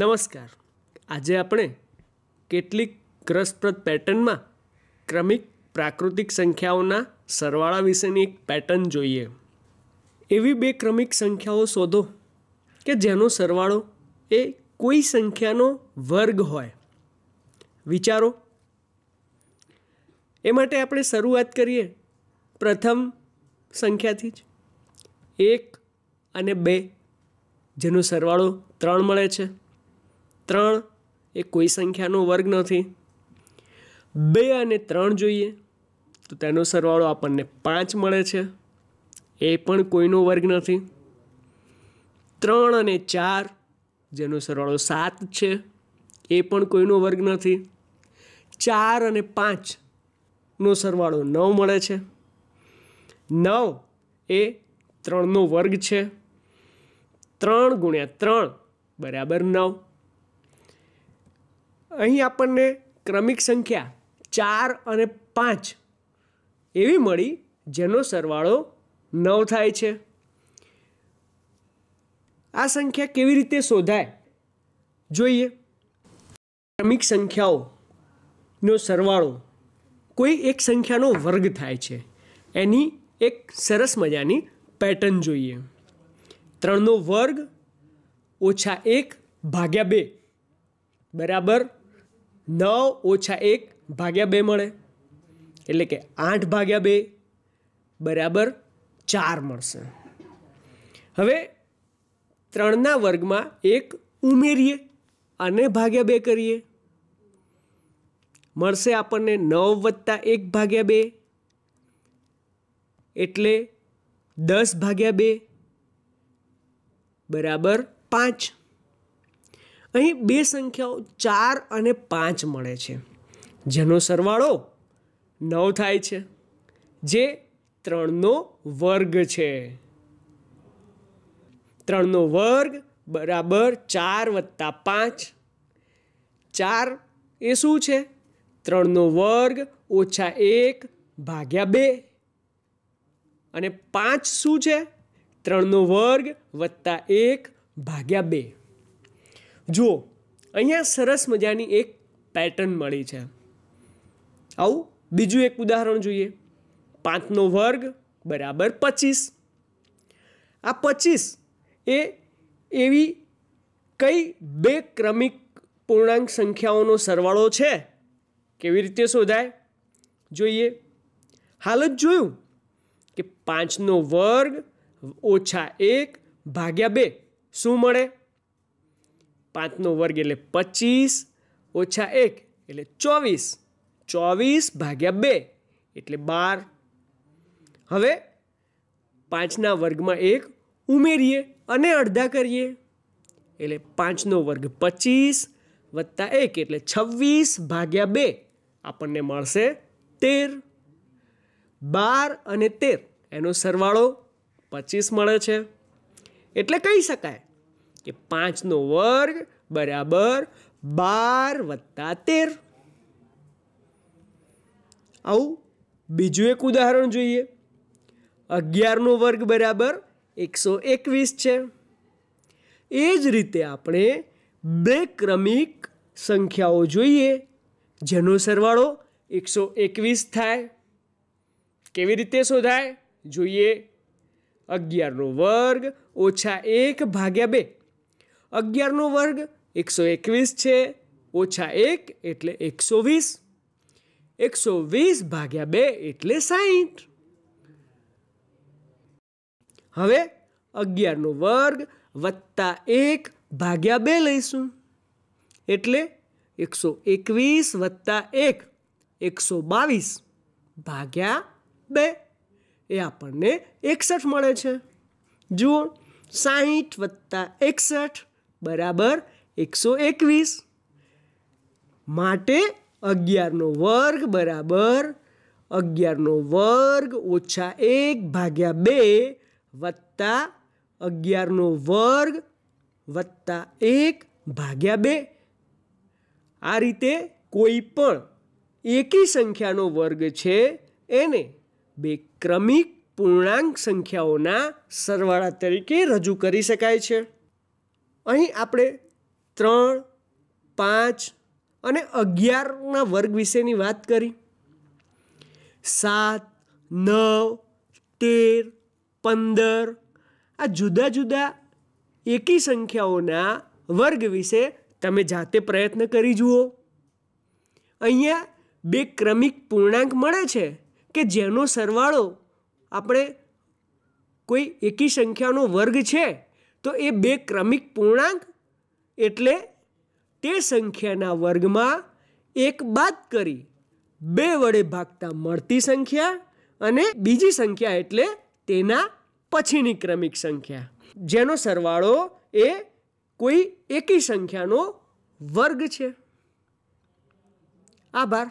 નમસ્કાર આજે આપણે કેટલીક રસપ્રદ પેટર્નમાં ક્રમિક પ્રાકૃતિક સંખ્યાઓના સરવાળા વિશેની એક પેટર્ન જોઈએ એવી બે ક્રમિક સંખ્યાઓ શોધો કે જેનો સરવાળો એ કોઈ સંખ્યાનો વર્ગ હોય વિચારો એ માટે આપણે શરૂઆત કરીએ પ્રથમ સંખ્યાથી જ એક અને બે જેનો સરવાળો ત્રણ મળે છે ત્રણ એ કોઈ સંખ્યાનો વર્ગ નથી બે અને ત્રણ જોઈએ તો તેનો સરવાળો આપણને પાંચ મળે છે એ પણ કોઈનો વર્ગ નથી ત્રણ અને ચાર જેનો સરવાળો સાત છે એ પણ કોઈનો વર્ગ નથી ચાર અને પાંચનો સરવાળો નવ મળે છે નવ એ ત્રણનો વર્ગ છે ત્રણ ગુણ્યા ત્રણ બરાબર નવ અહીં આપણને ક્રમિક સંખ્યા ચાર અને પાંચ એવી મળી જેનો સરવાળો નવ થાય છે આ સંખ્યા કેવી રીતે શોધાય જોઈએ ક્રમિક સંખ્યાઓનો સરવાળો કોઈ એક સંખ્યાનો વર્ગ થાય છે એની એક સરસ મજાની પેટર્ન જોઈએ ત્રણનો વર્ગ ઓછા એક ભાગ્યા બે બરાબર નવ ઓછા એક ભાગ્યા બે મળે એટલે કે આઠ ભાગ્યા બે બરાબર ચાર મળશે હવે ત્રણના વર્ગમાં એક ઉમેરીએ અને ભાગ્યા બે કરીએ મળશે આપણને નવ વત્તા એક ભાગ્યા બે એટલે દસ ભાગ્યા બે બરાબર પાંચ અહીં બે સંખ્યાઓ ચાર અને પાંચ મળે છે જેનો સરવાળો નવ થાય છે જે ત્રણનો વર્ગ છે ત્રણનો વર્ગ બરાબર ચાર વત્તા પાંચ ચાર એ શું છે ત્રણનો વર્ગ ઓછા એક ભાગ્યા બે અને પાંચ શું છે ત્રણનો વર્ગ વત્તા એક ભાગ્યા બે જુઓ અહીંયા સરસ મજાની એક પેટર્ન મળી છે આવું બીજું એક ઉદાહરણ જોઈએ પાંચનો વર્ગ બરાબર પચીસ આ પચીસ એ એવી કઈ બે ક્રમિક પૂર્ણાંક સંખ્યાઓનો સરવાળો છે કેવી રીતે શોધાય જોઈએ હાલ જ જોયું કે પાંચનો વર્ગ ઓછા એક ભાગ્યા બે શું મળે પાંચનો વર્ગ એટલે પચીસ ઓછા એક એટલે ચોવીસ ચોવીસ ભાગ્યા બે એટલે બાર હવે પાંચના વર્ગમાં એક ઉમેરીએ અને અડધા કરીએ એટલે પાંચનો વર્ગ પચીસ વત્તા એક એટલે છવ્વીસ ભાગ્યા બે આપણને મળશે તેર બાર અને તેર એનો સરવાળો પચીસ મળે છે એટલે કહી શકાય કે પાંચનો વર્ગ બરાબર બાર વત્તા તેર આવું બીજું એક ઉદાહરણ જોઈએ અગિયારનો વર્ગ બરાબર એકસો એકવીસ છે એ જ રીતે આપણે બે ક્રમિક સંખ્યાઓ જોઈએ જેનો સરવાળો એકસો એકવીસ થાય કેવી રીતે શોધાય જોઈએ અગિયારનો વર્ગ ઓછા એક ભાગ્યા બે અગિયારનો વર્ગ એકસો એકવીસ છે ઓછા એક એટલે એકસો વીસ એકસો વીસ ભાગ્યા બે એટલે સાહીઠ હવે અગિયારનો વર્ગ વત્તા એક ભાગ્યા બે લઈશું એટલે એકસો એકવીસ વત્તા એક એકસો બાવીસ ભાગ્યા બે એ આપણને એકસઠ મળે છે જુઓ સાહીઠ વત્તા એકસઠ બરાબર એકસો એકવીસ માટે અગિયારનો વર્ગ બરાબર અગિયારનો વર્ગ ઓછા એક ભાગ્યા બે વત્તા અગિયારનો વર્ગ વત્તા એક ભાગ્યા બે આ રીતે કોઈ પણ એકી સંખ્યાનો વર્ગ છે એને બે ક્રમિક પૂર્ણાંક સંખ્યાઓના સરવાળા તરીકે રજૂ કરી શકાય છે અહીં આપણે ત્રણ પાંચ અને અગિયારના વર્ગ વિશેની વાત કરી સાત નવ તેર પંદર આ જુદા જુદા એકી સંખ્યાઓના વર્ગ વિશે તમે જાતે પ્રયત્ન કરી જુઓ અહીંયા બે ક્રમિક પૂર્ણાંક મળે છે કે જેનો સરવાળો આપણે કોઈ એકી સંખ્યાનો વર્ગ છે તો એ બે ક્રમિક પૂર્ણાંક એટલે તે સંખ્યાના વર્ગમાં એક બાદ કરી બે વડે ભાગતા મળતી સંખ્યા અને બીજી સંખ્યા એટલે તેના પછીની ક્રમિક સંખ્યા જેનો સરવાળો એ કોઈ એકી સંખ્યાનો વર્ગ છે આભાર